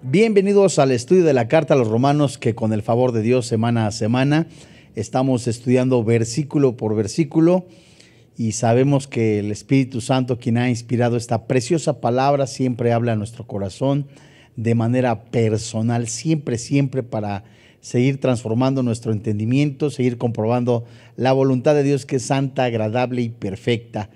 Bienvenidos al estudio de la carta a los romanos que con el favor de Dios semana a semana estamos estudiando versículo por versículo y sabemos que el Espíritu Santo quien ha inspirado esta preciosa palabra siempre habla a nuestro corazón de manera personal, siempre, siempre para seguir transformando nuestro entendimiento, seguir comprobando la voluntad de Dios que es santa, agradable y perfecta.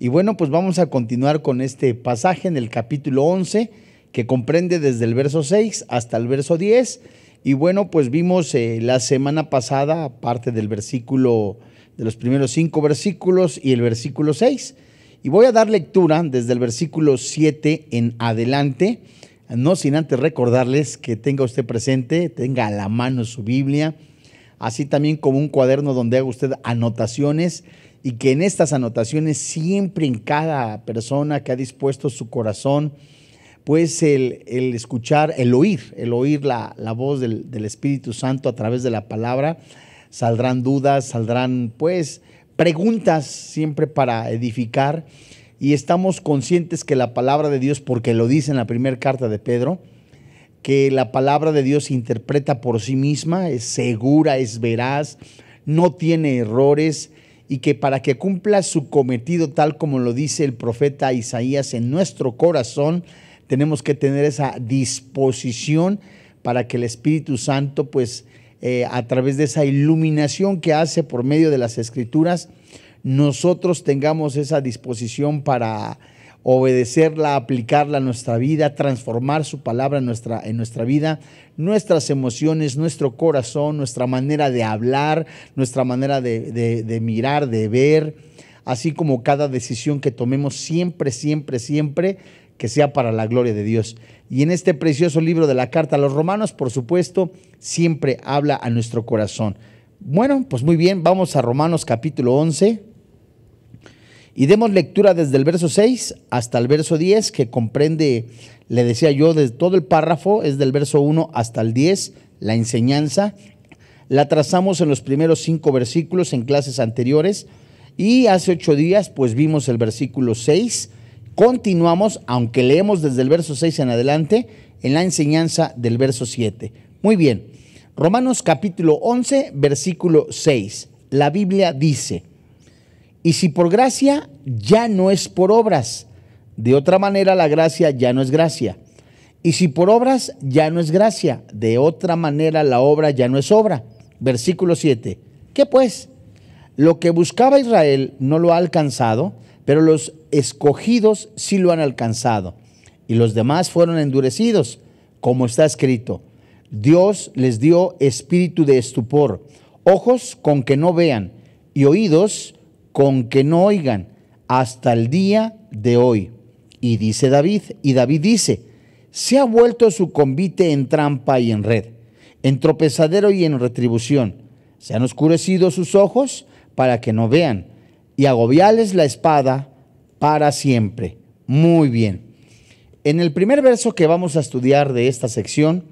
Y bueno, pues vamos a continuar con este pasaje en el capítulo 11 que comprende desde el verso 6 hasta el verso 10. Y bueno, pues vimos eh, la semana pasada parte del versículo, de los primeros cinco versículos y el versículo 6. Y voy a dar lectura desde el versículo 7 en adelante, no sin antes recordarles que tenga usted presente, tenga a la mano su Biblia, así también como un cuaderno donde haga usted anotaciones y que en estas anotaciones siempre en cada persona que ha dispuesto su corazón, pues el, escuchar, el oír, el oír la, voz del, del, Espíritu Santo a través de la palabra, saldrán dudas, saldrán pues preguntas siempre para edificar y estamos conscientes que la palabra de Dios, porque lo dice en la primera carta de Pedro, que la palabra de Dios se interpreta por sí misma, es segura, es veraz, no tiene errores y que para que cumpla su cometido tal como lo dice el profeta Isaías en nuestro corazón, tenemos que tener esa disposición para que el Espíritu Santo, pues eh, a través de esa iluminación que hace por medio de las Escrituras, nosotros tengamos esa disposición para obedecerla, aplicarla a nuestra vida, transformar su palabra en nuestra, en nuestra vida, nuestras emociones, nuestro corazón, nuestra manera de hablar, nuestra manera de mirar, de ver, así como cada decisión que tomemos siempre, siempre, siempre que sea para la gloria de Dios. Y en este precioso libro de la carta a los romanos, por supuesto, siempre habla a nuestro corazón. Bueno, pues muy bien, vamos a Romanos capítulo 11 y demos lectura desde el verso 6 hasta el verso 10, que comprende, le decía yo, de todo el párrafo, es del verso 1 hasta el 10, la enseñanza. La trazamos en los primeros cinco versículos en clases anteriores y hace ocho días pues vimos el versículo 6 Continuamos, aunque leemos desde el verso 6 en adelante, en la enseñanza del verso 7. Muy bien, Romanos capítulo 11, versículo 6. La Biblia dice, y si por gracia ya no es por obras, de otra manera la gracia ya no es gracia. Y si por obras ya no es gracia, de otra manera la obra ya no es obra. Versículo 7. ¿Qué pues? Lo que buscaba Israel no lo ha alcanzado pero los escogidos sí lo han alcanzado, y los demás fueron endurecidos, como está escrito. Dios les dio espíritu de estupor, ojos con que no vean, y oídos con que no oigan, hasta el día de hoy. Y dice David, y David dice, se ha vuelto su convite en trampa y en red, en tropezadero y en retribución. Se han oscurecido sus ojos para que no vean y agobiales la espada para siempre. Muy bien. En el primer verso que vamos a estudiar de esta sección,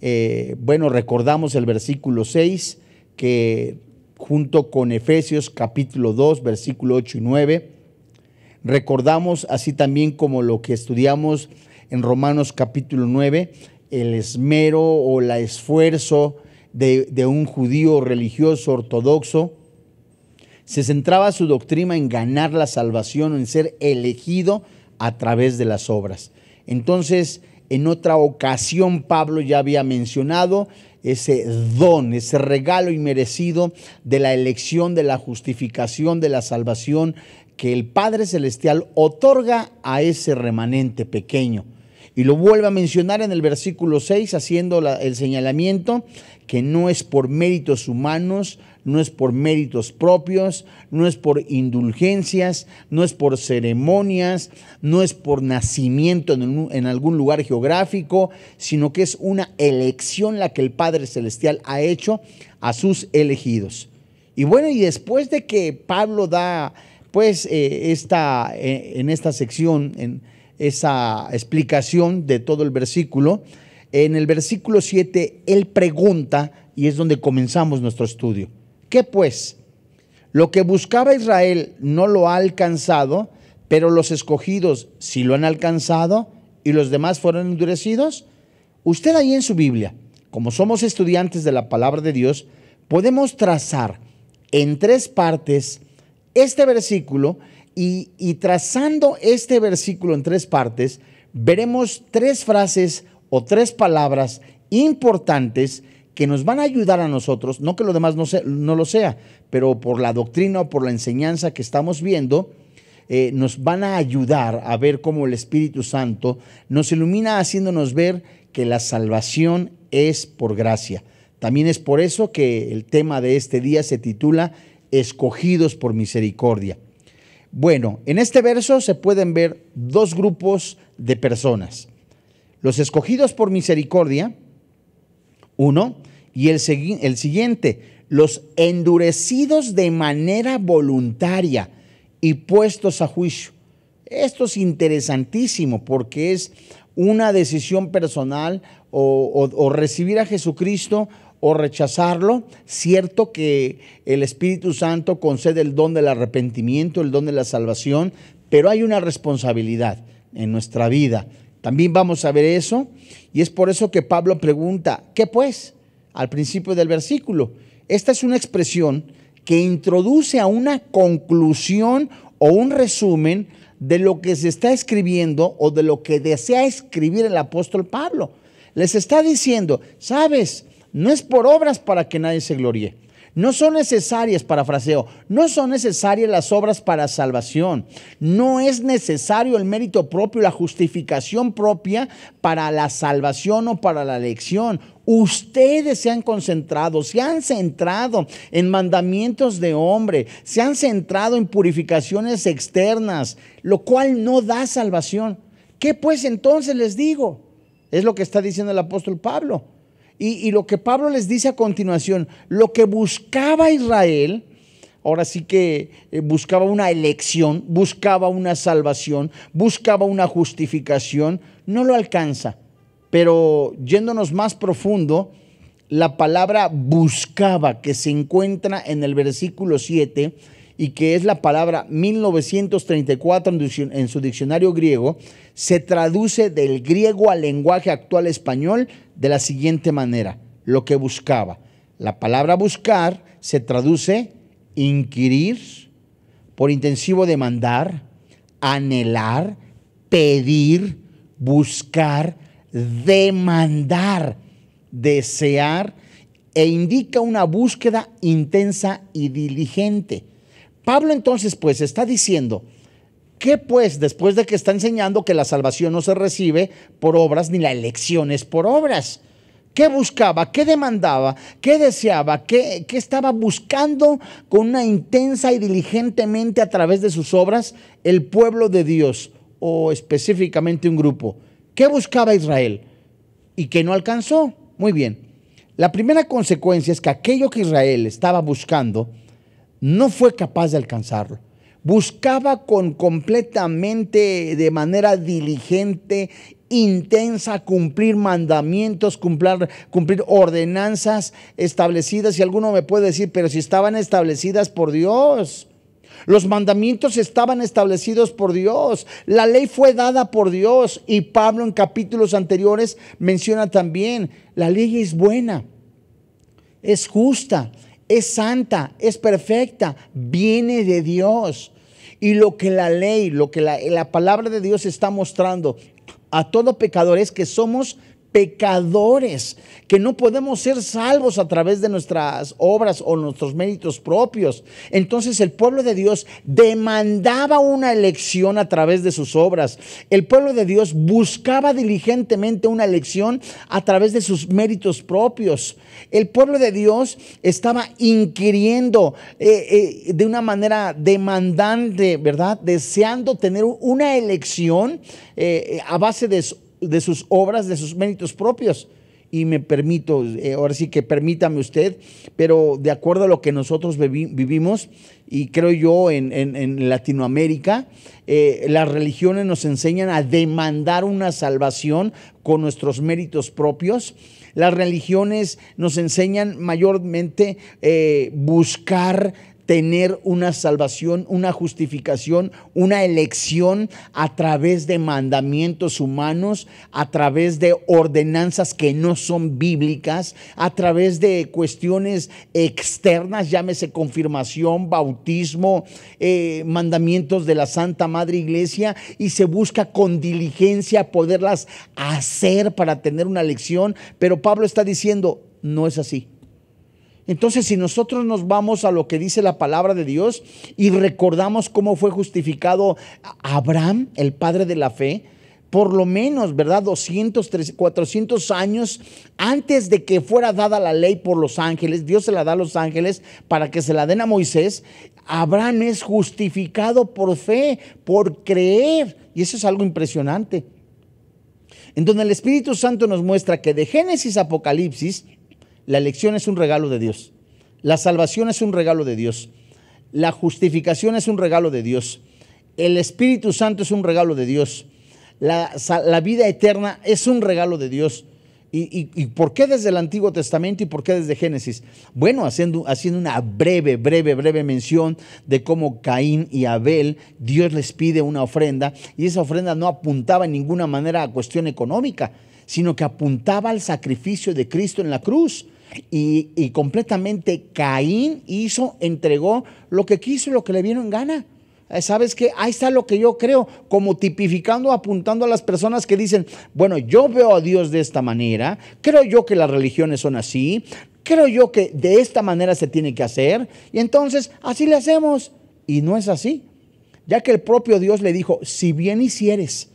eh, bueno, recordamos el versículo 6, que junto con Efesios capítulo 2, versículo 8 y 9, recordamos así también como lo que estudiamos en Romanos capítulo 9, el esmero o el esfuerzo de un judío religioso ortodoxo se centraba su doctrina en ganar la salvación o en ser elegido a través de las obras. Entonces, en otra ocasión Pablo ya había mencionado ese don, ese regalo inmerecido de la elección, de la justificación, de la salvación que el Padre Celestial otorga a ese remanente pequeño. Y lo vuelve a mencionar en el versículo 6, haciendo el señalamiento que no es por méritos humanos, no es por méritos propios, no es por indulgencias, no es por ceremonias, no es por nacimiento en, algún lugar geográfico, sino que es una elección la que el Padre Celestial ha hecho a sus elegidos. Y bueno, y después de que Pablo da, pues, eh, esta, eh, en esta sección, en esa explicación de todo el versículo, en el versículo 7, él pregunta, y es donde comenzamos nuestro estudio. ¿Qué pues? Lo que buscaba Israel no lo ha alcanzado, pero los escogidos sí lo han alcanzado y los demás fueron endurecidos. Usted ahí en su Biblia, como somos estudiantes de la palabra de Dios, podemos trazar en tres partes este versículo y, y trazando este versículo en tres partes, veremos tres frases o tres palabras importantes que nos van a ayudar a nosotros, no que lo demás no, no lo sea, pero por la doctrina o por la enseñanza que estamos viendo, eh, nos van a ayudar a ver cómo el Espíritu Santo nos ilumina haciéndonos ver que la salvación es por gracia. También es por eso que el tema de este día se titula Escogidos por misericordia. Bueno, en este verso se pueden ver dos grupos de personas. Los escogidos por misericordia, uno, y el, el siguiente, los endurecidos de manera voluntaria y puestos a juicio. Esto es interesantísimo porque es una decisión personal o recibir a Jesucristo o rechazarlo. Cierto que el Espíritu Santo concede el don del arrepentimiento, el don de la salvación, pero hay una responsabilidad en nuestra vida. También vamos a ver eso y es por eso que Pablo pregunta, ¿qué pues? al principio del versículo. Esta es una expresión que introduce a una conclusión o un resumen de lo que se está escribiendo o de lo que desea escribir el apóstol Pablo. Les está diciendo, sabes, no es por obras para que nadie se gloríe. No son necesarias, parafraseo, no son necesarias las obras para salvación. No es necesario el mérito propio, la justificación propia para la salvación o para la elección. Ustedes se han concentrado, se han centrado en mandamientos de hombre, se han centrado en purificaciones externas, lo cual no da salvación. ¿Qué pues entonces les digo? Es lo que está diciendo el apóstol Pablo. Y, lo que Pablo les dice a continuación, lo que buscaba Israel, ahora sí que eh, buscaba una elección, buscaba una salvación, buscaba una justificación, no lo alcanza. Pero yéndonos más profundo, la palabra buscaba que se encuentra en el versículo 7 y que es la palabra 1934 en su diccionario griego, se traduce del griego al lenguaje actual español de la siguiente manera, lo que buscaba. La palabra buscar se traduce inquirir, por intensivo demandar, anhelar, pedir, buscar, demandar, desear, e indica una búsqueda intensa y diligente Pablo entonces pues está diciendo, ¿qué pues después de que está enseñando que la salvación no se recibe por obras ni la elección es por obras? ¿Qué buscaba? ¿Qué demandaba? ¿Qué deseaba? ¿Qué, ¿Qué, estaba buscando con una intensa y diligentemente a través de sus obras el pueblo de Dios o específicamente un grupo? ¿Qué buscaba Israel? ¿Y qué no alcanzó? Muy bien. La primera consecuencia es que aquello que Israel estaba buscando, no fue capaz de alcanzarlo. Buscaba con completamente, de manera diligente, intensa, cumplir mandamientos, cumplir, cumplir ordenanzas establecidas. Y alguno me puede decir, pero si estaban establecidas por Dios. Los mandamientos estaban establecidos por Dios. La ley fue dada por Dios. Y Pablo en capítulos anteriores menciona también, la ley es buena, es justa, es santa, es perfecta, viene de Dios. Y lo que la ley, lo que la, palabra de Dios está mostrando a todo pecador es que somos pecadores, que no podemos ser salvos a través de nuestras obras o nuestros méritos propios. Entonces el pueblo de Dios demandaba una elección a través de sus obras. El pueblo de Dios buscaba diligentemente una elección a través de sus méritos propios. El pueblo de Dios estaba inquiriendo eh, eh, de una manera demandante, ¿verdad? Deseando tener una elección eh, a base de de sus obras, de sus méritos propios. Y me permito, eh, ahora sí que permítame usted, pero de acuerdo a lo que nosotros vivimos, y creo yo en, Latinoamérica, eh, las religiones nos enseñan a demandar una salvación con nuestros méritos propios. Las religiones nos enseñan mayormente eh, buscar tener una salvación, una justificación, una elección a través de mandamientos humanos, a través de ordenanzas que no son bíblicas, a través de cuestiones externas, llámese confirmación, bautismo, eh, mandamientos de la Santa Madre Iglesia, y se busca con diligencia poderlas hacer para tener una elección, pero Pablo está diciendo, no es así entonces, si nosotros nos vamos a lo que dice la palabra de Dios y recordamos cómo fue justificado Abraham, el padre de la fe, por lo menos, ¿verdad? 200, 400 años antes de que fuera dada la ley por los ángeles, Dios se la da a los ángeles para que se la den a Moisés, Abraham es justificado por fe, por creer. Y eso es algo impresionante. En donde el Espíritu Santo nos muestra que de Génesis a Apocalipsis, la elección es un regalo de Dios. La salvación es un regalo de Dios. La justificación es un regalo de Dios. El Espíritu Santo es un regalo de Dios. La, vida eterna es un regalo de Dios. ¿Y, por qué desde el Antiguo Testamento y por qué desde Génesis? Bueno, haciendo una breve, breve, breve mención de cómo Caín y Abel, Dios les pide una ofrenda y esa ofrenda no apuntaba en ninguna manera a cuestión económica, sino que apuntaba al sacrificio de Cristo en la cruz y, completamente Caín hizo, entregó lo que quiso, lo que le vieron en gana. Eh, ¿Sabes qué? Ahí está lo que yo creo, como tipificando, apuntando a las personas que dicen, bueno, yo veo a Dios de esta manera, creo yo que las religiones son así, creo yo que de esta manera se tiene que hacer, y entonces así le hacemos. Y no es así, ya que el propio Dios le dijo, si bien hicieres,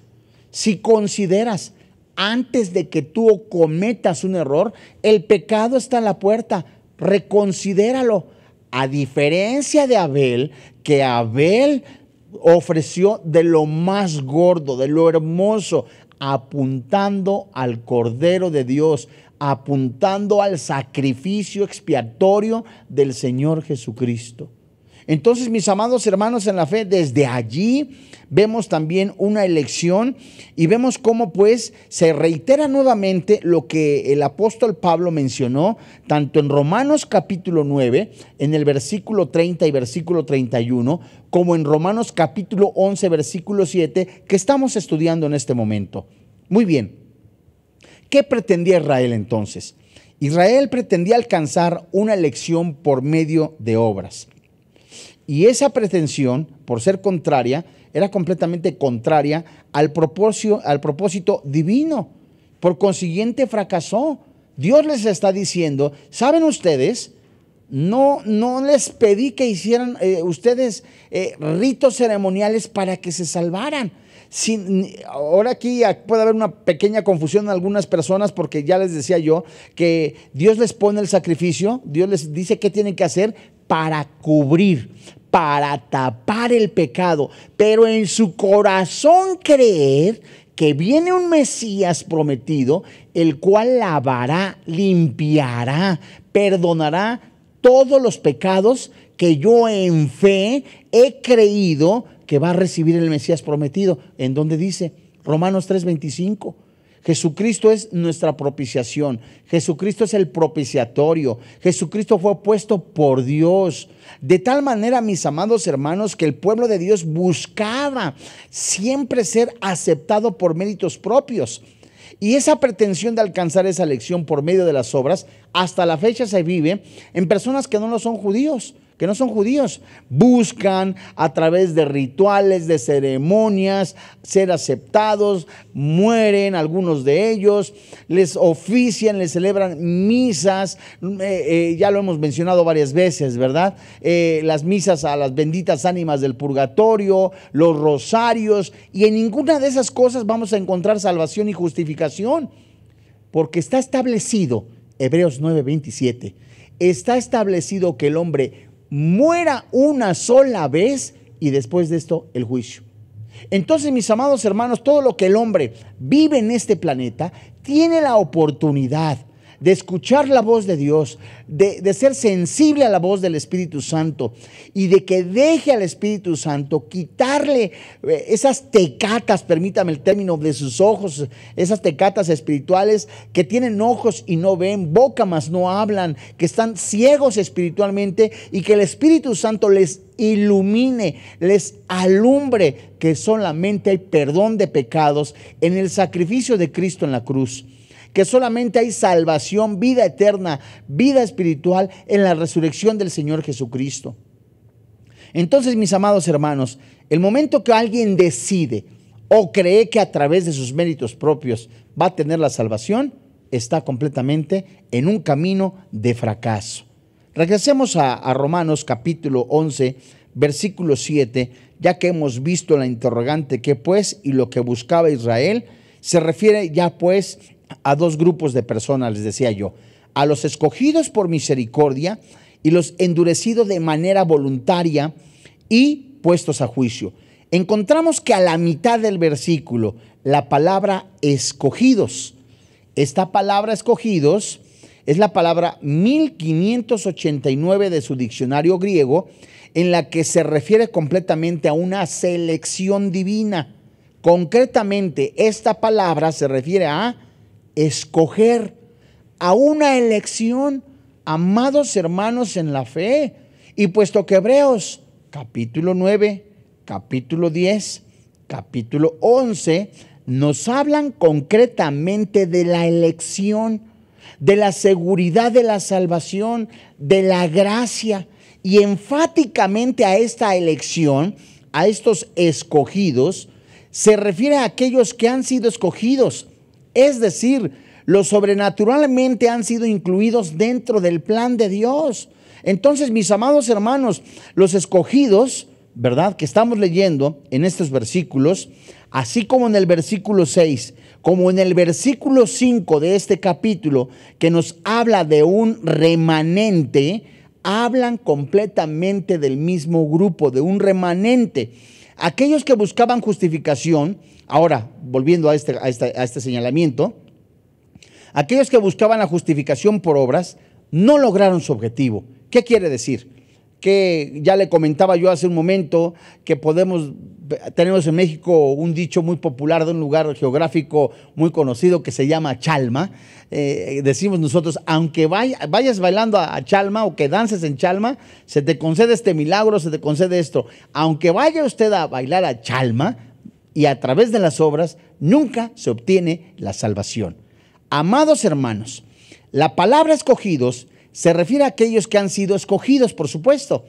si consideras, antes de que tú cometas un error, el pecado está en la puerta. Reconsidéralo. A diferencia de Abel, que Abel ofreció de lo más gordo, de lo hermoso, apuntando al Cordero de Dios, apuntando al sacrificio expiatorio del Señor Jesucristo. Entonces, mis amados hermanos en la fe, desde allí vemos también una elección y vemos cómo pues se reitera nuevamente lo que el apóstol Pablo mencionó tanto en Romanos capítulo 9, en el versículo 30 y versículo 31, como en Romanos capítulo 11, versículo 7, que estamos estudiando en este momento. Muy bien, ¿qué pretendía Israel entonces? Israel pretendía alcanzar una elección por medio de obras. Y esa pretensión, por ser contraria, era completamente contraria al propósito, al propósito divino. Por consiguiente, fracasó. Dios les está diciendo, ¿saben ustedes? No, no les pedí que hicieran eh, ustedes eh, ritos ceremoniales para que se salvaran. Sin, ahora aquí puede haber una pequeña confusión en algunas personas porque ya les decía yo que Dios les pone el sacrificio, Dios les dice qué tienen que hacer para cubrir, para tapar el pecado, pero en su corazón creer que viene un Mesías prometido, el cual lavará, limpiará, perdonará todos los pecados que yo en fe he creído que va a recibir el Mesías prometido. En donde dice Romanos 3:25, Jesucristo es nuestra propiciación. Jesucristo es el propiciatorio. Jesucristo fue puesto por Dios. De tal manera, mis amados hermanos, que el pueblo de Dios buscaba siempre ser aceptado por méritos propios. Y esa pretensión de alcanzar esa elección por medio de las obras, hasta la fecha se vive en personas que no lo son judíos que no son judíos, buscan a través de rituales, de ceremonias, ser aceptados, mueren algunos de ellos, les ofician, les celebran misas, eh, eh, ya lo hemos mencionado varias veces, ¿verdad? Eh, las misas a las benditas ánimas del purgatorio, los rosarios, y en ninguna de esas cosas vamos a encontrar salvación y justificación, porque está establecido, Hebreos 9:27, está establecido que el hombre muera una sola vez y después de esto el juicio. Entonces, mis amados hermanos, todo lo que el hombre vive en este planeta tiene la oportunidad de escuchar la voz de Dios, de, ser sensible a la voz del Espíritu Santo y de que deje al Espíritu Santo quitarle eh, esas tecatas, permítame el término, de sus ojos, esas tecatas espirituales que tienen ojos y no ven, boca más no hablan, que están ciegos espiritualmente y que el Espíritu Santo les ilumine, les alumbre que solamente hay perdón de pecados en el sacrificio de Cristo en la cruz que solamente hay salvación, vida eterna, vida espiritual en la resurrección del Señor Jesucristo. Entonces, mis amados hermanos, el momento que alguien decide o cree que a través de sus méritos propios va a tener la salvación, está completamente en un camino de fracaso. Regresemos a, Romanos capítulo 11, versículo 7, ya que hemos visto la interrogante que pues y lo que buscaba Israel, se refiere ya pues a dos grupos de personas, les decía yo, a los escogidos por misericordia y los endurecidos de manera voluntaria y puestos a juicio. Encontramos que a la mitad del versículo la palabra escogidos, esta palabra escogidos es la palabra 1589 de su diccionario griego, en la que se refiere completamente a una selección divina. Concretamente, esta palabra se refiere a escoger a una elección, amados hermanos en la fe. Y puesto que Hebreos capítulo 9, capítulo 10, capítulo 11 nos hablan concretamente de la elección, de la seguridad de la salvación, de la gracia. Y enfáticamente a esta elección, a estos escogidos, se refiere a aquellos que han sido escogidos, es decir, los sobrenaturalmente han sido incluidos dentro del plan de Dios. Entonces, mis amados hermanos, los escogidos, ¿verdad? Que estamos leyendo en estos versículos, así como en el versículo 6, como en el versículo 5 de este capítulo, que nos habla de un remanente, hablan completamente del mismo grupo, de un remanente. Aquellos que buscaban justificación, ahora volviendo este, a este, señalamiento, aquellos que buscaban la justificación por obras no lograron su objetivo. ¿Qué quiere decir? que ya le comentaba yo hace un momento que podemos, tenemos en México un dicho muy popular de un lugar geográfico muy conocido que se llama Chalma. Eh, decimos nosotros, aunque vayas bailando a, a, Chalma o que dances en Chalma, se te concede este milagro, se te concede esto. Aunque vaya usted a bailar a Chalma y a través de las obras, nunca se obtiene la salvación. Amados hermanos, la palabra escogidos se refiere a aquellos que han sido escogidos, por supuesto,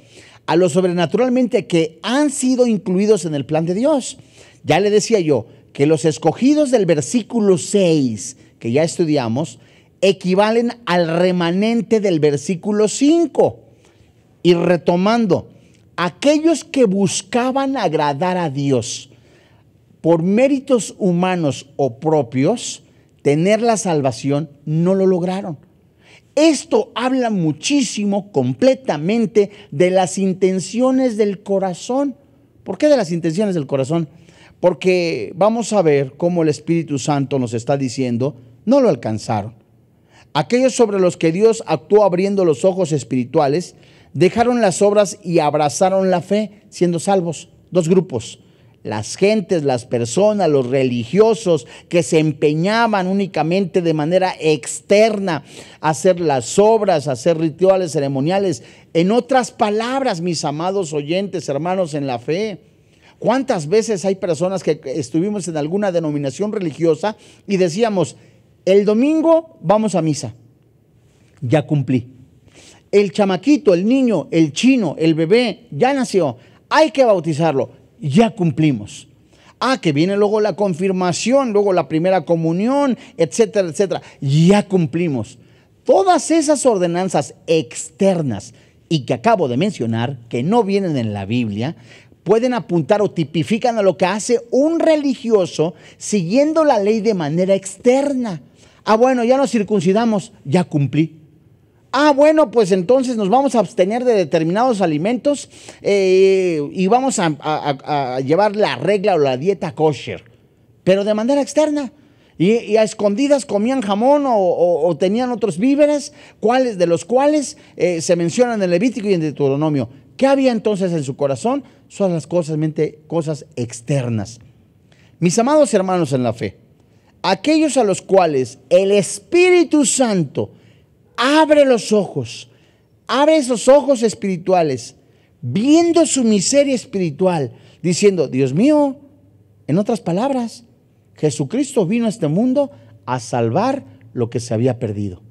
a los sobrenaturalmente que han sido incluidos en el plan de Dios. Ya le decía yo que los escogidos del versículo 6, que ya estudiamos, equivalen al remanente del versículo 5. Y retomando, aquellos que buscaban agradar a Dios por méritos humanos o propios, tener la salvación, no lo lograron. Esto habla muchísimo, completamente, de las intenciones del corazón. ¿Por qué de las intenciones del corazón? Porque vamos a ver cómo el Espíritu Santo nos está diciendo, no lo alcanzaron. Aquellos sobre los que Dios actuó abriendo los ojos espirituales, dejaron las obras y abrazaron la fe, siendo salvos. Dos grupos las gentes, las personas, los religiosos que se empeñaban únicamente de manera externa a hacer las obras, a hacer rituales ceremoniales. En otras palabras, mis amados oyentes, hermanos en la fe, ¿cuántas veces hay personas que estuvimos en alguna denominación religiosa y decíamos, el domingo vamos a misa? Ya cumplí. El chamaquito, el niño, el chino, el bebé, ya nació. Hay que bautizarlo ya cumplimos. Ah, que viene luego la confirmación, luego la primera comunión, etcétera, etcétera. Ya cumplimos. Todas esas ordenanzas externas y que acabo de mencionar, que no vienen en la Biblia, pueden apuntar o tipifican a lo que hace un religioso siguiendo la ley de manera externa. Ah, bueno, ya nos circuncidamos, ya cumplí ah, bueno, pues entonces nos vamos a abstener de determinados alimentos eh, y vamos a, llevar la regla o la dieta kosher, pero de manera externa. Y, a escondidas comían jamón o, tenían otros víveres, cuáles de los cuales eh, se mencionan en Levítico y en Deuteronomio. ¿Qué había entonces en su corazón? Son las cosas, mente, cosas externas. Mis amados hermanos en la fe, aquellos a los cuales el Espíritu Santo abre los ojos, abre esos ojos espirituales, viendo su miseria espiritual, diciendo, Dios mío, en otras palabras, Jesucristo vino a este mundo a salvar lo que se había perdido.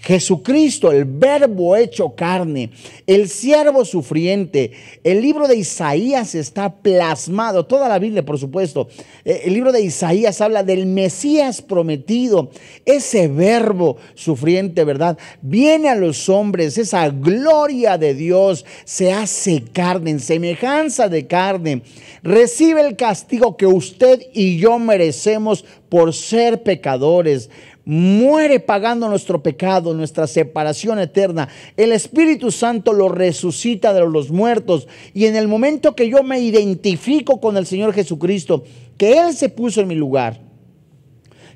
Jesucristo, el verbo hecho carne, el siervo sufriente. El libro de Isaías está plasmado, toda la Biblia por supuesto. Eh, el libro de Isaías habla del Mesías prometido, ese verbo sufriente, ¿verdad? Viene a los hombres, esa gloria de Dios se hace carne, en semejanza de carne. Recibe el castigo que usted y yo merecemos por ser pecadores muere pagando nuestro pecado, nuestra separación eterna. El Espíritu Santo lo resucita de los muertos. Y en el momento que yo me identifico con el Señor Jesucristo, que Él se puso en mi lugar,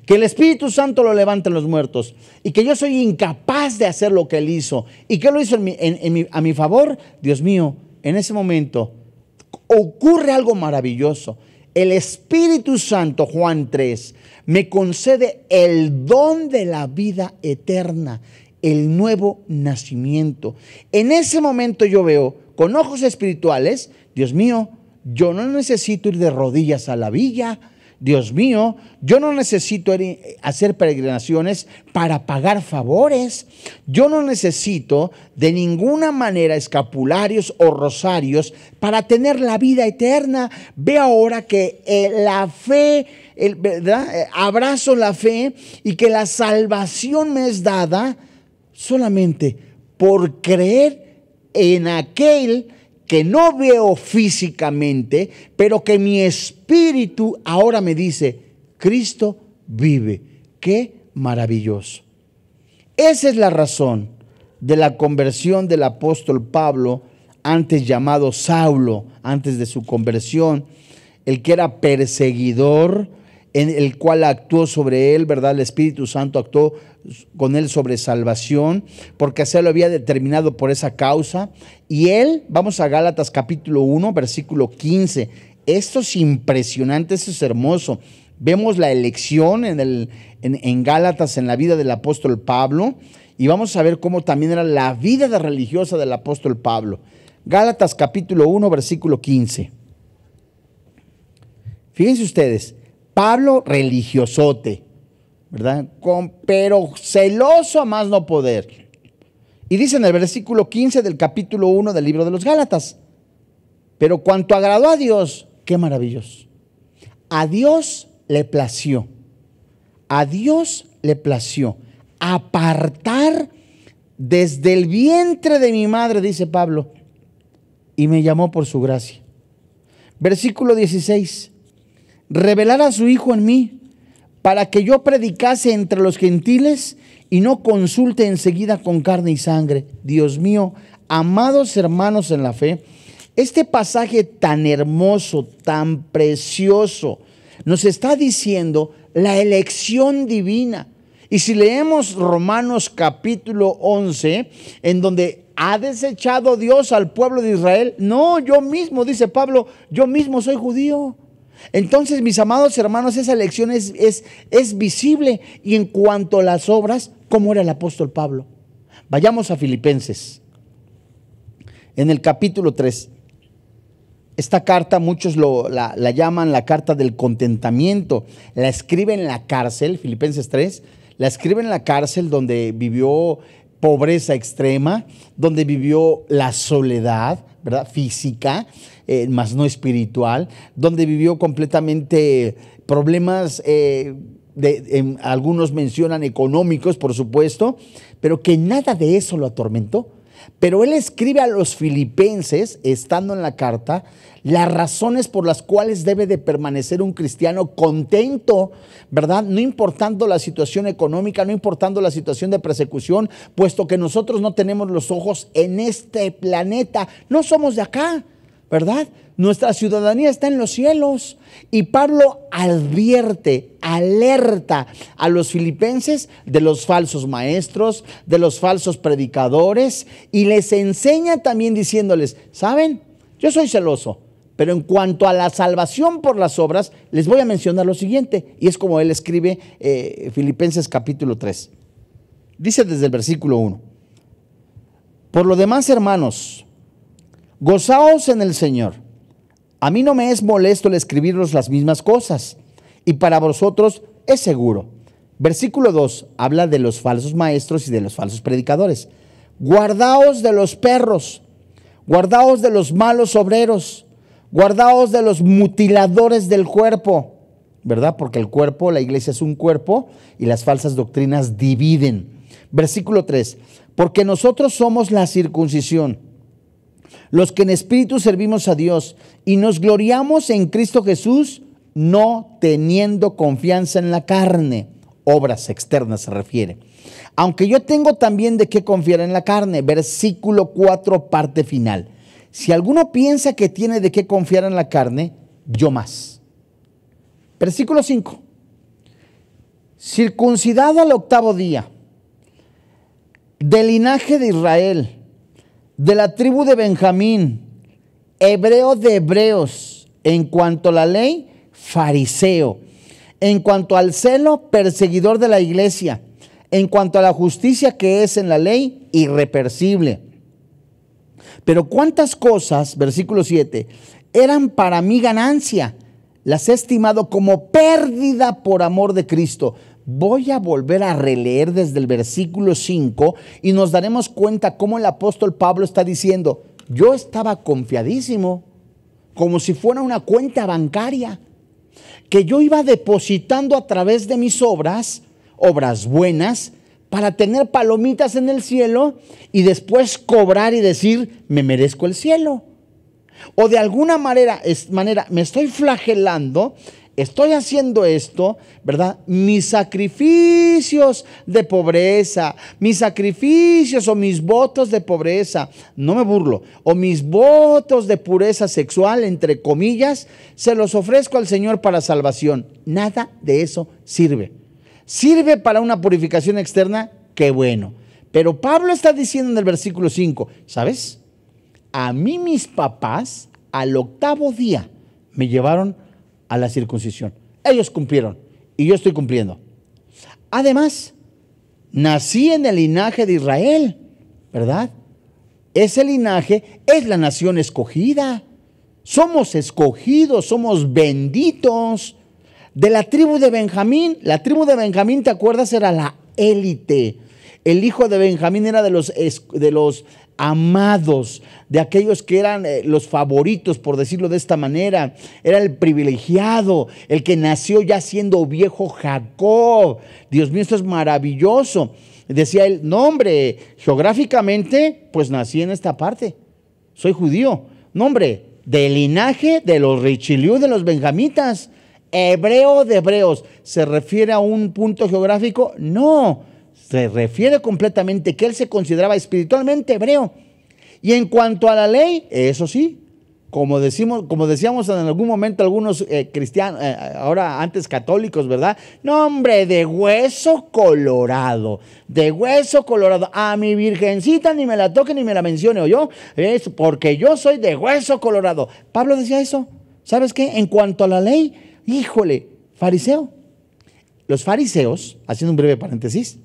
que el Espíritu Santo lo levanta en los muertos y que yo soy incapaz de hacer lo que Él hizo y que lo hizo a mi favor, Dios mío, en ese momento ocurre algo maravilloso. El Espíritu Santo, Juan 3, me concede el don de la vida eterna, el nuevo nacimiento. En ese momento yo veo con ojos espirituales, Dios mío, yo no necesito ir de rodillas a la villa. Dios mío, yo no necesito hacer peregrinaciones para pagar favores. Yo no necesito de ninguna manera escapularios o rosarios para tener la vida eterna. Ve ahora que eh, la fe ¿verdad? Eh, abrazo la fe y que la salvación me es dada solamente por creer en aquel que no veo físicamente, pero que mi espíritu ahora me dice, Cristo vive. Qué maravilloso. Esa es la razón de la conversión del apóstol Pablo, antes llamado Saulo, antes de su conversión, el que era perseguidor, en el cual actuó sobre él, ¿verdad? El Espíritu Santo actuó con él sobre salvación, porque así lo había determinado por esa causa. Y él, vamos a Gálatas capítulo 1, versículo 15. Esto es impresionante, esto es hermoso. Vemos la elección en, el, en, Gálatas, en la vida del apóstol Pablo, y vamos a ver cómo también era la vida religiosa del apóstol Pablo. Gálatas capítulo 1, versículo 15. Fíjense ustedes, Pablo religiosote, ¿verdad? Con, pero celoso a más no poder. Y dice en el versículo 15 del capítulo 1 del libro de los Gálatas, pero cuanto agradó a Dios, qué maravilloso. A Dios le plació, a Dios le plació apartar desde el vientre de mi madre, dice Pablo, y me llamó por su gracia. Versículo 16 revelar a su Hijo en mí, para que yo predicase entre los gentiles y no consulte enseguida con carne y sangre. Dios mío, amados hermanos en la fe, este pasaje tan hermoso, tan precioso, nos está diciendo la elección divina. Y si leemos Romanos capítulo 11, en donde ha desechado Dios al pueblo de Israel, no, yo mismo, dice Pablo, yo mismo soy judío entonces, mis amados hermanos, esa lección es, visible y en cuanto a las obras, ¿cómo era el apóstol Pablo. Vayamos a Filipenses. En el capítulo 3, esta carta muchos la, la, llaman la carta del contentamiento. La escribe en la cárcel, Filipenses 3, la escribe en la cárcel donde vivió pobreza extrema, donde vivió la soledad, ¿verdad? Física, eh, más no espiritual, donde vivió completamente problemas, eh, de, algunos mencionan económicos, por supuesto, pero que nada de eso lo atormentó. Pero él escribe a los filipenses, estando en la carta, las razones por las cuales debe de permanecer un cristiano contento, ¿verdad? No importando la situación económica, no importando la situación de persecución, puesto que nosotros no tenemos los ojos en este planeta, no somos de acá. ¿verdad? Nuestra ciudadanía está en los cielos. Y Pablo advierte, alerta a los filipenses de los falsos maestros, de los falsos predicadores, y les enseña también diciéndoles, ¿saben? Yo soy celoso, pero en cuanto a la salvación por las obras, les voy a mencionar lo siguiente, y es como él escribe eh, Filipenses capítulo 3. Dice desde el versículo 1, por lo demás, hermanos, Gozaos en el Señor. A mí no me es molesto el escribiros las mismas cosas, y para vosotros es seguro. Versículo 2 habla de los falsos maestros y de los falsos predicadores. Guardaos de los perros, guardaos de los malos obreros, guardaos de los mutiladores del cuerpo, ¿verdad? Porque el cuerpo, la iglesia es un cuerpo y las falsas doctrinas dividen. Versículo 3, porque nosotros somos la circuncisión los que en espíritu servimos a Dios y nos gloriamos en Cristo Jesús, no teniendo confianza en la carne. Obras externas se refiere. Aunque yo tengo también de qué confiar en la carne. Versículo 4, parte final. Si alguno piensa que tiene de qué confiar en la carne, yo más. Versículo 5. Circuncidado al octavo día, del linaje de Israel, de la tribu de Benjamín, hebreo de hebreos, en cuanto a la ley, fariseo, en cuanto al celo, perseguidor de la iglesia, en cuanto a la justicia que es en la ley, irreversible. Pero cuántas cosas, versículo 7, eran para mí ganancia, las he estimado como pérdida por amor de Cristo. Voy a volver a releer desde el versículo 5 y nos daremos cuenta cómo el apóstol Pablo está diciendo, yo estaba confiadísimo, como si fuera una cuenta bancaria, que yo iba depositando a través de mis obras, obras buenas, para tener palomitas en el cielo y después cobrar y decir, me merezco el cielo. O de alguna manera, es, manera me estoy flagelando estoy haciendo esto, ¿verdad? Mis sacrificios de pobreza, mis sacrificios o mis votos de pobreza, no me burlo, o mis votos de pureza sexual, entre comillas, se los ofrezco al Señor para salvación. Nada de eso sirve. Sirve para una purificación externa, qué bueno. Pero Pablo está diciendo en el versículo 5, ¿sabes? A mí mis papás al octavo día me llevaron a la circuncisión. Ellos cumplieron y yo estoy cumpliendo. Además, nací en el linaje de Israel, ¿verdad? Ese linaje es la nación escogida. Somos escogidos, somos benditos. De la tribu de Benjamín, la tribu de Benjamín, ¿te acuerdas? Era la élite. El hijo de Benjamín era de los, de los amados, de aquellos que eran eh, los favoritos, por decirlo de esta manera. Era el privilegiado, el que nació ya siendo viejo Jacob. Dios mío, esto es maravilloso. Decía él, nombre geográficamente, pues nací en esta parte. Soy judío. Nombre de del linaje de los Richelieu, de los benjamitas. Hebreo de hebreos. ¿Se refiere a un punto geográfico? No se refiere completamente que él se consideraba espiritualmente hebreo. Y en cuanto a la ley, eso sí, como, decimos, como decíamos en algún momento algunos eh, cristianos, eh, ahora antes católicos, ¿verdad? No, hombre, de hueso colorado, de hueso colorado. A mi virgencita ni me la toque ni me la mencione, o yo, es porque yo soy de hueso colorado. Pablo decía eso. ¿Sabes qué? En cuanto a la ley, híjole, fariseo. Los fariseos, haciendo un breve paréntesis,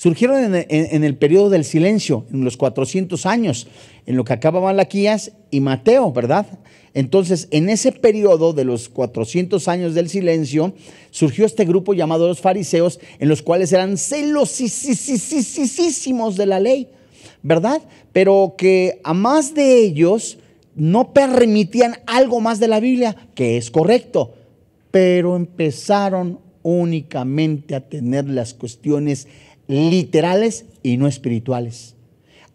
surgieron en, el periodo del silencio, en los 400 años, en lo que acaba Malaquías y Mateo, ¿verdad? Entonces, en ese periodo de los 400 años del silencio, surgió este grupo llamado los fariseos, en los cuales eran celosísimos de la ley, ¿verdad? Pero que a más de ellos no permitían algo más de la Biblia, que es correcto, pero empezaron únicamente a tener las cuestiones literales y no espirituales.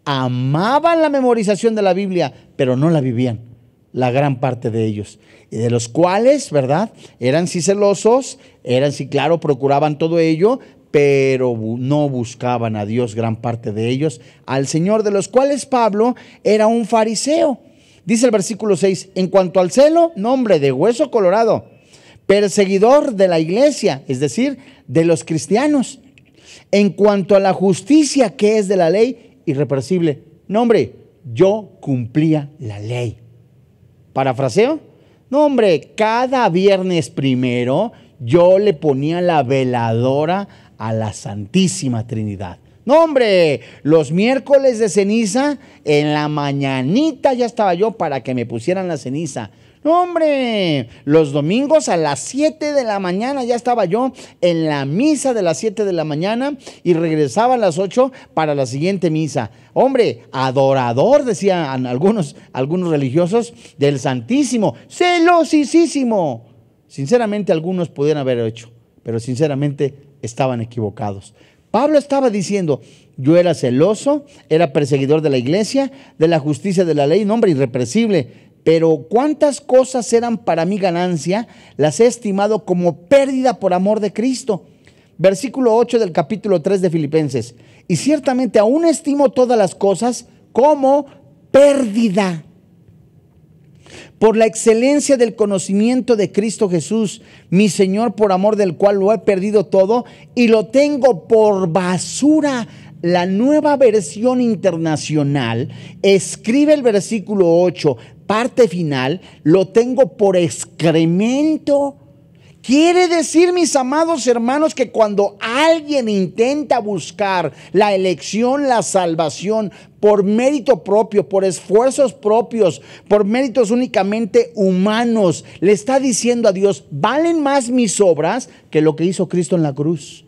Amaban la memorización de la Biblia, pero no la vivían, la gran parte de ellos. Y de los cuales, ¿verdad? Eran sí celosos, eran sí, claro, procuraban todo ello, pero no buscaban a Dios gran parte de ellos, al Señor, de los cuales Pablo era un fariseo. Dice el versículo 6, en cuanto al celo, nombre de hueso colorado, perseguidor de la iglesia, es decir, de los cristianos, en cuanto a la justicia que es de la ley, irrepresible. No, hombre, yo cumplía la ley. ¿Parafraseo? No, hombre, cada viernes primero yo le ponía la veladora a la Santísima Trinidad. No, hombre, los miércoles de ceniza, en la mañanita ya estaba yo para que me pusieran la ceniza. Hombre, los domingos a las 7 de la mañana ya estaba yo en la misa de las 7 de la mañana y regresaba a las 8 para la siguiente misa. Hombre, adorador, decían algunos, algunos religiosos, del Santísimo, celosísimo. Sinceramente algunos pudieran haber hecho, pero sinceramente estaban equivocados. Pablo estaba diciendo, yo era celoso, era perseguidor de la iglesia, de la justicia de la ley, hombre irrepresible pero cuántas cosas eran para mi ganancia, las he estimado como pérdida por amor de Cristo. Versículo 8 del capítulo 3 de Filipenses. Y ciertamente aún estimo todas las cosas como pérdida. Por la excelencia del conocimiento de Cristo Jesús, mi Señor, por amor del cual lo he perdido todo y lo tengo por basura la nueva versión internacional escribe el versículo 8, parte final, lo tengo por excremento. Quiere decir, mis amados hermanos, que cuando alguien intenta buscar la elección, la salvación, por mérito propio, por esfuerzos propios, por méritos únicamente humanos, le está diciendo a Dios, valen más mis obras que lo que hizo Cristo en la cruz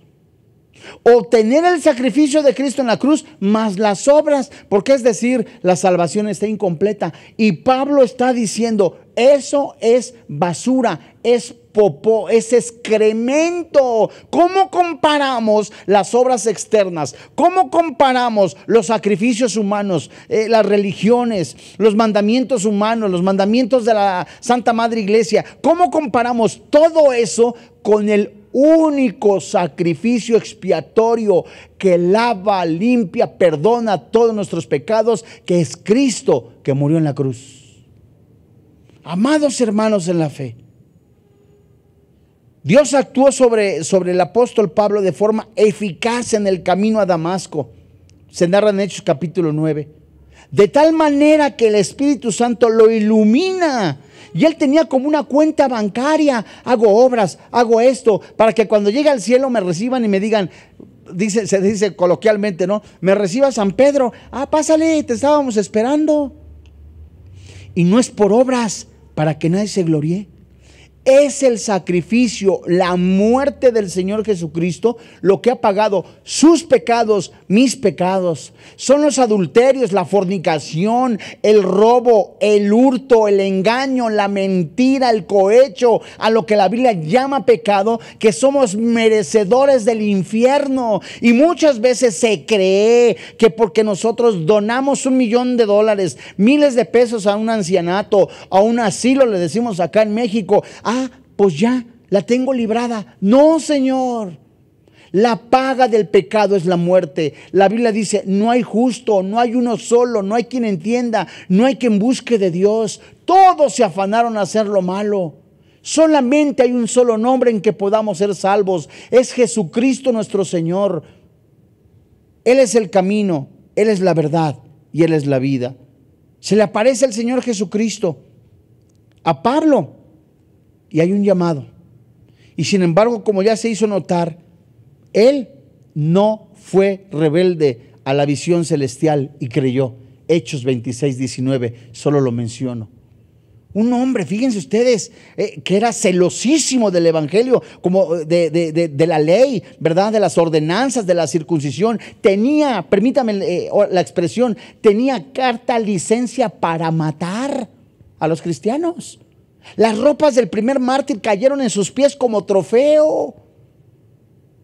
obtener el sacrificio de Cristo en la cruz más las obras, porque es decir, la salvación está incompleta. Y Pablo está diciendo, eso es basura, es popó, es excremento. ¿Cómo comparamos las obras externas? ¿Cómo comparamos los sacrificios humanos, eh, las religiones, los mandamientos humanos, los mandamientos de la Santa Madre Iglesia? ¿Cómo comparamos todo eso con el único sacrificio expiatorio que lava, limpia, perdona todos nuestros pecados, que es Cristo que murió en la cruz. Amados hermanos en la fe, Dios actuó sobre, sobre el apóstol Pablo de forma eficaz en el camino a Damasco. Se narra en Hechos capítulo 9. De tal manera que el Espíritu Santo lo ilumina y él tenía como una cuenta bancaria. Hago obras, hago esto, para que cuando llegue al cielo me reciban y me digan, dice, se dice coloquialmente, ¿no? Me reciba San Pedro. Ah, pásale, te estábamos esperando. Y no es por obras, para que nadie se gloríe es el sacrificio, la muerte del Señor Jesucristo, lo que ha pagado sus pecados, mis pecados. Son los adulterios, la fornicación, el robo, el hurto, el engaño, la mentira, el cohecho, a lo que la Biblia llama pecado, que somos merecedores del infierno. Y muchas veces se cree que porque nosotros donamos un millón de dólares, miles de pesos a un ancianato, a un asilo, le decimos acá en México, ah, pues ya, la tengo librada. No, Señor. La paga del pecado es la muerte. La Biblia dice, no hay justo, no hay uno solo, no hay quien entienda, no hay quien busque de Dios. Todos se afanaron a hacer lo malo. Solamente hay un solo nombre en que podamos ser salvos. Es Jesucristo nuestro Señor. Él es el camino, Él es la verdad y Él es la vida. Se le aparece el Señor Jesucristo a Pablo y hay un llamado. Y sin embargo, como ya se hizo notar, él no fue rebelde a la visión celestial y creyó. Hechos 26, 19, solo lo menciono. Un hombre, fíjense ustedes, eh, que era celosísimo del Evangelio, como eh, de, la ley, ¿verdad? De las ordenanzas, de la circuncisión. Tenía, permítame eh, la expresión, tenía carta licencia para matar a los cristianos. Las ropas del primer mártir cayeron en sus pies como trofeo.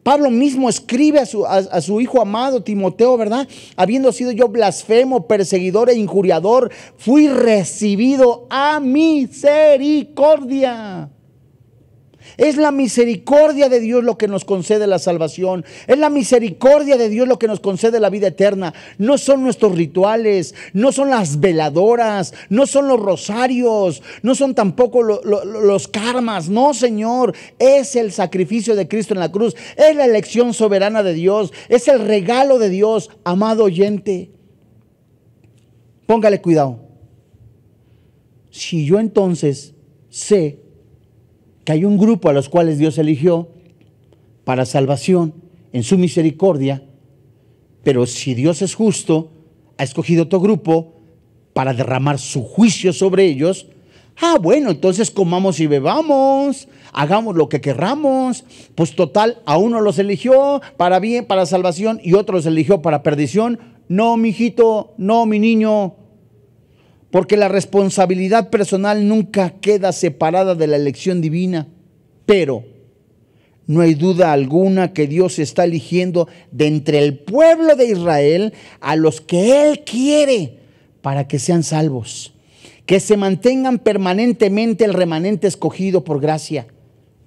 Pablo mismo escribe a su, hijo amado Timoteo, ¿verdad? Habiendo sido yo blasfemo, perseguidor e injuriador, fui recibido a misericordia. Es la misericordia de Dios lo que nos concede la salvación. Es la misericordia de Dios lo que nos concede la vida eterna. No son nuestros rituales, no son las veladoras, no son los rosarios, no son tampoco los karmas. No, Señor, es el sacrificio de Cristo en la cruz. Es la elección soberana de Dios. Es el regalo de Dios, amado oyente. Póngale cuidado. Si yo entonces sé que hay un grupo a los cuales Dios eligió para salvación en su misericordia, pero si Dios es justo, ha escogido otro grupo para derramar su juicio sobre ellos, ah, bueno, entonces comamos y bebamos, hagamos lo que querramos, pues total, a uno los eligió para bien, para salvación, y otro los eligió para perdición. No, mijito, no, mi niño, porque la responsabilidad personal nunca queda separada de la elección divina, pero no hay duda alguna que Dios está eligiendo de entre el pueblo de Israel a los que Él quiere para que sean salvos, que se mantengan permanentemente el remanente escogido por gracia,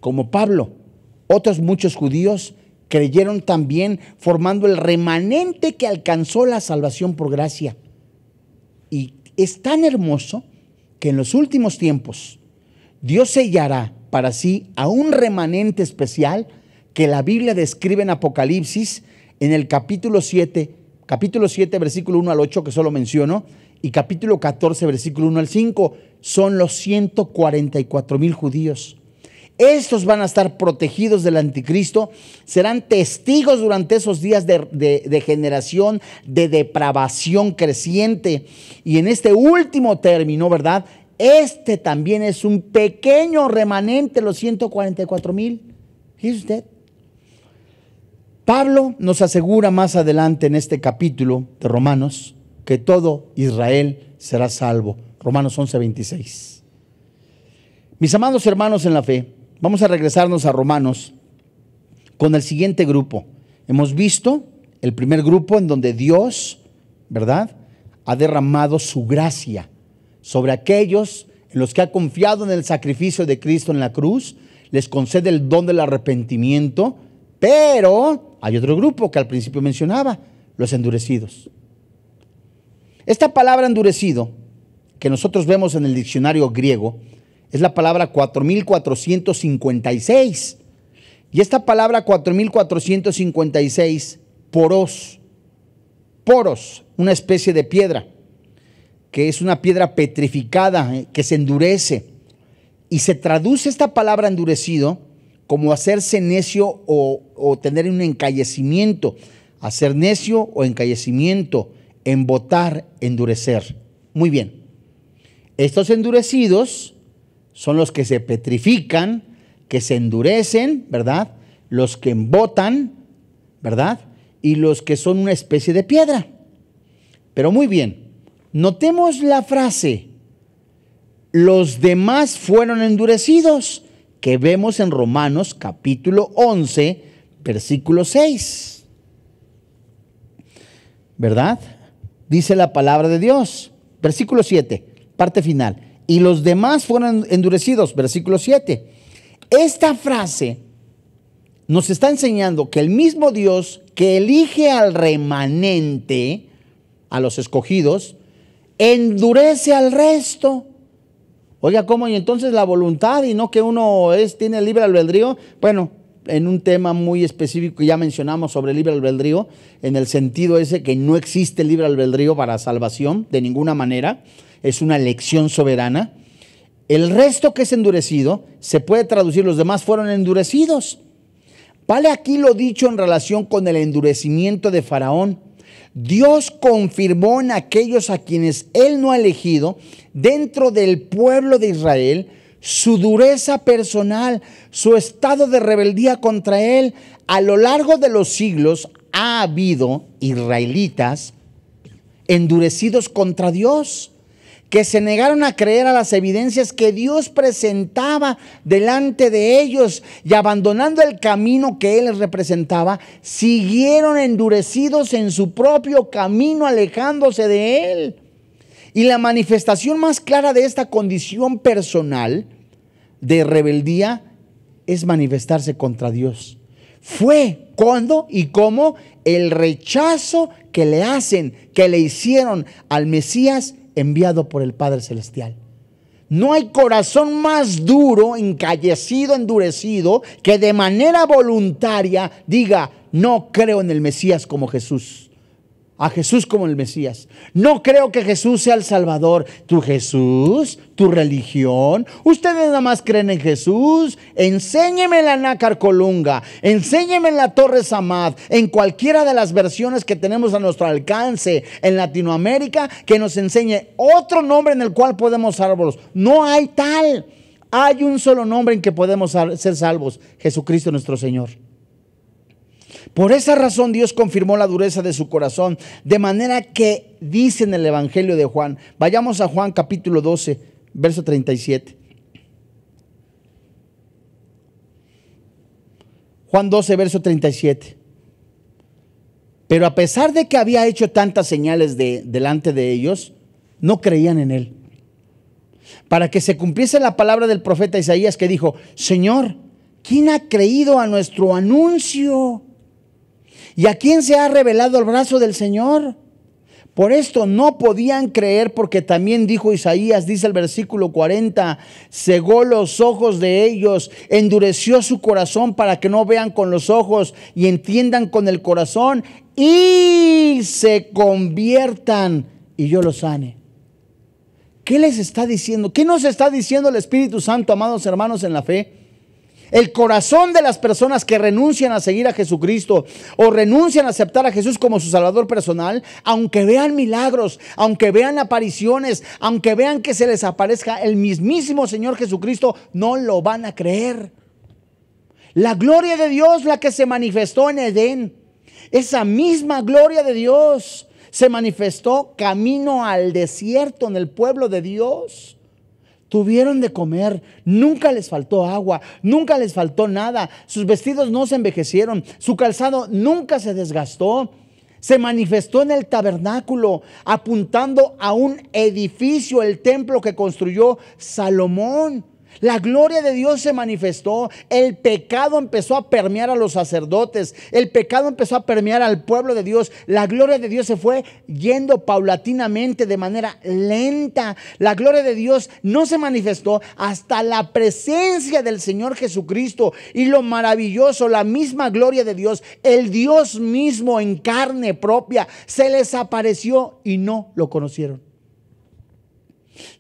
como Pablo. Otros muchos judíos creyeron también formando el remanente que alcanzó la salvación por gracia. Y es tan hermoso que en los últimos tiempos Dios sellará para sí a un remanente especial que la Biblia describe en Apocalipsis en el capítulo 7, capítulo 7, versículo 1 al 8 que solo menciono, y capítulo 14, versículo 1 al 5, son los 144 mil judíos estos van a estar protegidos del anticristo, serán testigos durante esos días de, generación, de depravación creciente. Y en este último término, ¿verdad? Este también es un pequeño remanente, los 144 mil. Fíjese usted. Pablo nos asegura más adelante en este capítulo de Romanos que todo Israel será salvo. Romanos 11, 26. Mis amados hermanos en la fe, Vamos a regresarnos a Romanos con el siguiente grupo. Hemos visto el primer grupo en donde Dios, ¿verdad? Ha derramado su gracia sobre aquellos en los que ha confiado en el sacrificio de Cristo en la cruz, les concede el don del arrepentimiento, pero hay otro grupo que al principio mencionaba, los endurecidos. Esta palabra endurecido, que nosotros vemos en el diccionario griego, es la palabra 4456. Y esta palabra 4456, poros, poros, una especie de piedra, que es una piedra petrificada, eh, que se endurece. Y se traduce esta palabra endurecido como hacerse necio o, o tener un encallecimiento, hacer necio o encallecimiento, embotar, endurecer. Muy bien. Estos endurecidos son los que se petrifican, que se endurecen, ¿verdad? Los que embotan, ¿verdad? Y los que son una especie de piedra. Pero muy bien, notemos la frase, los demás fueron endurecidos, que vemos en Romanos capítulo 11, versículo 6. ¿Verdad? Dice la palabra de Dios. Versículo 7, parte final y los demás fueron endurecidos, versículo 7. Esta frase nos está enseñando que el mismo Dios que elige al remanente, a los escogidos, endurece al resto. Oiga, ¿cómo? Y entonces la voluntad y no que uno es, tiene libre albedrío. Bueno, en un tema muy específico que ya mencionamos sobre el libre albedrío, en el sentido ese que no existe libre albedrío para salvación de ninguna manera, es una elección soberana. El resto que es endurecido se puede traducir, los demás fueron endurecidos. Vale aquí lo dicho en relación con el endurecimiento de Faraón. Dios confirmó en aquellos a quienes Él no ha elegido dentro del pueblo de Israel su dureza personal, su estado de rebeldía contra él. A lo largo de los siglos ha habido israelitas endurecidos contra Dios, que se negaron a creer a las evidencias que Dios presentaba delante de ellos y abandonando el camino que Él les representaba, siguieron endurecidos en su propio camino, alejándose de Él. Y la manifestación más clara de esta condición personal de rebeldía es manifestarse contra Dios. Fue cuando y cómo el rechazo que le hacen, que le hicieron al Mesías enviado por el Padre Celestial. No hay corazón más duro, encallecido, endurecido, que de manera voluntaria diga, no creo en el Mesías como Jesús a Jesús como el Mesías. No creo que Jesús sea el Salvador. Tu Jesús, tu religión. Ustedes nada más creen en Jesús. Enséñeme la nácar colunga. Enséñeme la torre Samad. En cualquiera de las versiones que tenemos a nuestro alcance en Latinoamérica, que nos enseñe otro nombre en el cual podemos salvarlos. No hay tal. Hay un solo nombre en que podemos ser salvos. Jesucristo nuestro Señor. Por esa razón Dios confirmó la dureza de su corazón, de manera que dice en el Evangelio de Juan, vayamos a Juan capítulo 12, verso 37. Juan 12, verso 37. Pero a pesar de que había hecho tantas señales de, delante de ellos, no creían en él. Para que se cumpliese la palabra del profeta Isaías que dijo, Señor, ¿quién ha creído a nuestro anuncio? ¿Y a quién se ha revelado el brazo del Señor? Por esto no podían creer porque también dijo Isaías, dice el versículo 40, cegó los ojos de ellos, endureció su corazón para que no vean con los ojos y entiendan con el corazón y se conviertan y yo los sane. ¿Qué les está diciendo? ¿Qué nos está diciendo el Espíritu Santo, amados hermanos en la fe? El corazón de las personas que renuncian a seguir a Jesucristo o renuncian a aceptar a Jesús como su Salvador personal, aunque vean milagros, aunque vean apariciones, aunque vean que se les aparezca el mismísimo Señor Jesucristo, no lo van a creer. La gloria de Dios, la que se manifestó en Edén, esa misma gloria de Dios se manifestó camino al desierto en el pueblo de Dios. Tuvieron de comer, nunca les faltó agua, nunca les faltó nada, sus vestidos no se envejecieron, su calzado nunca se desgastó. Se manifestó en el tabernáculo, apuntando a un edificio, el templo que construyó Salomón. La gloria de Dios se manifestó, el pecado empezó a permear a los sacerdotes, el pecado empezó a permear al pueblo de Dios, la gloria de Dios se fue yendo paulatinamente de manera lenta, la gloria de Dios no se manifestó hasta la presencia del Señor Jesucristo y lo maravilloso, la misma gloria de Dios, el Dios mismo en carne propia, se les apareció y no lo conocieron.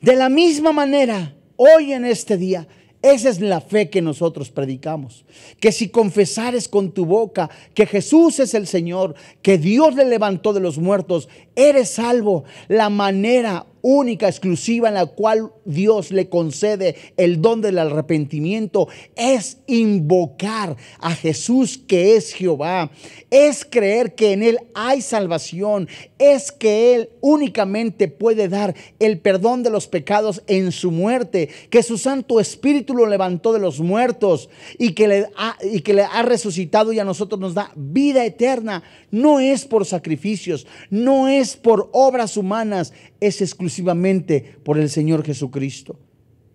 De la misma manera, hoy en este día. Esa es la fe que nosotros predicamos. Que si confesares con tu boca que Jesús es el Señor, que Dios le levantó de los muertos, eres salvo. La manera única, exclusiva, en la cual Dios le concede el don del arrepentimiento, es invocar a Jesús que es Jehová, es creer que en Él hay salvación, es que Él únicamente puede dar el perdón de los pecados en su muerte, que su Santo Espíritu lo levantó de los muertos y que le ha, y que le ha resucitado y a nosotros nos da vida eterna. No es por sacrificios, no es por obras humanas, es exclusivamente por el Señor Jesucristo.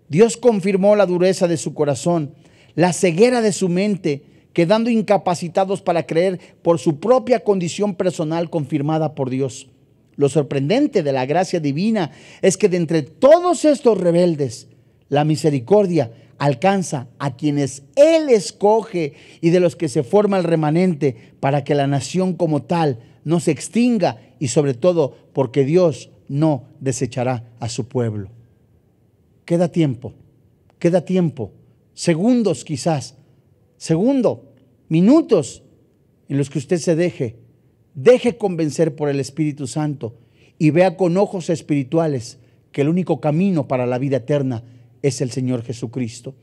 Dios confirmó la dureza de su corazón, la ceguera de su mente, quedando incapacitados para creer por su propia condición personal confirmada por Dios. Lo sorprendente de la gracia divina es que de entre todos estos rebeldes, la misericordia alcanza a quienes Él escoge y de los que se forma el remanente para que la nación como tal no se extinga y sobre todo porque Dios no desechará a su pueblo. Queda tiempo, queda tiempo, segundos quizás, segundo, minutos en los que usted se deje, deje convencer por el Espíritu Santo y vea con ojos espirituales que el único camino para la vida eterna es el Señor Jesucristo.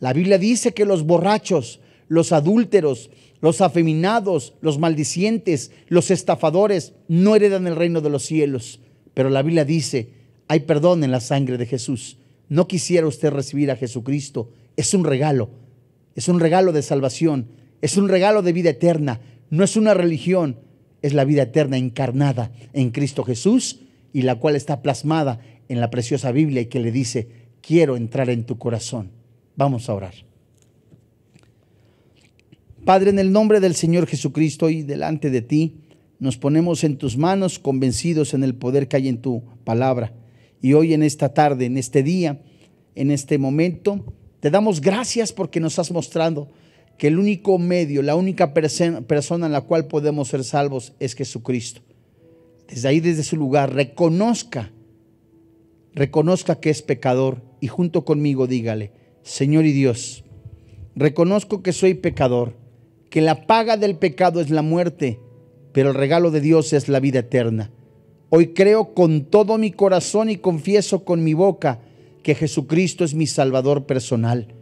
La Biblia dice que los borrachos, los adúlteros, los afeminados, los maldicientes, los estafadores no heredan el reino de los cielos. Pero la Biblia dice, hay perdón en la sangre de Jesús. No quisiera usted recibir a Jesucristo. Es un regalo. Es un regalo de salvación. Es un regalo de vida eterna. No es una religión. Es la vida eterna encarnada en Cristo Jesús y la cual está plasmada en la preciosa Biblia y que le dice, quiero entrar en tu corazón. Vamos a orar. Padre, en el nombre del Señor Jesucristo y delante de ti, nos ponemos en tus manos convencidos en el poder que hay en tu palabra. Y hoy en esta tarde, en este día, en este momento, te damos gracias porque nos has mostrado que el único medio, la única persona en la cual podemos ser salvos es Jesucristo. Desde ahí, desde su lugar, reconozca, reconozca que es pecador y junto conmigo dígale, Señor y Dios, reconozco que soy pecador, que la paga del pecado es la muerte pero el regalo de Dios es la vida eterna. Hoy creo con todo mi corazón y confieso con mi boca que Jesucristo es mi Salvador personal.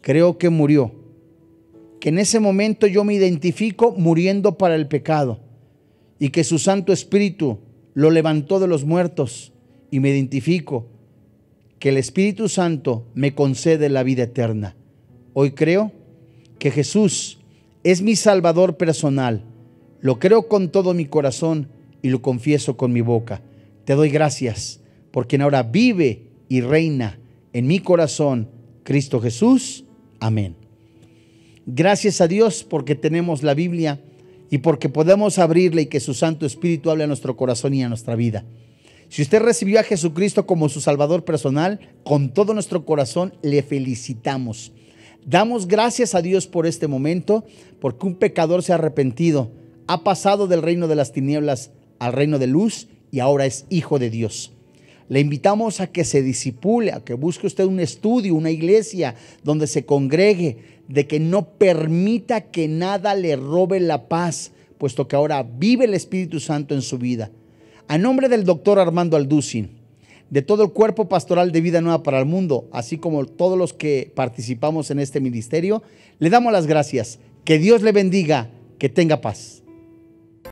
Creo que murió, que en ese momento yo me identifico muriendo para el pecado y que su Santo Espíritu lo levantó de los muertos y me identifico que el Espíritu Santo me concede la vida eterna. Hoy creo que Jesús es mi Salvador personal lo creo con todo mi corazón y lo confieso con mi boca. Te doy gracias por quien ahora vive y reina en mi corazón, Cristo Jesús. Amén. Gracias a Dios porque tenemos la Biblia y porque podemos abrirla y que su Santo Espíritu hable a nuestro corazón y a nuestra vida. Si usted recibió a Jesucristo como su Salvador personal, con todo nuestro corazón le felicitamos. Damos gracias a Dios por este momento, porque un pecador se ha arrepentido ha pasado del reino de las tinieblas al reino de luz y ahora es hijo de Dios. Le invitamos a que se disipule, a que busque usted un estudio, una iglesia donde se congregue, de que no permita que nada le robe la paz, puesto que ahora vive el Espíritu Santo en su vida. A nombre del doctor Armando Alducin, de todo el cuerpo pastoral de Vida Nueva para el Mundo, así como todos los que participamos en este ministerio, le damos las gracias. Que Dios le bendiga, que tenga paz.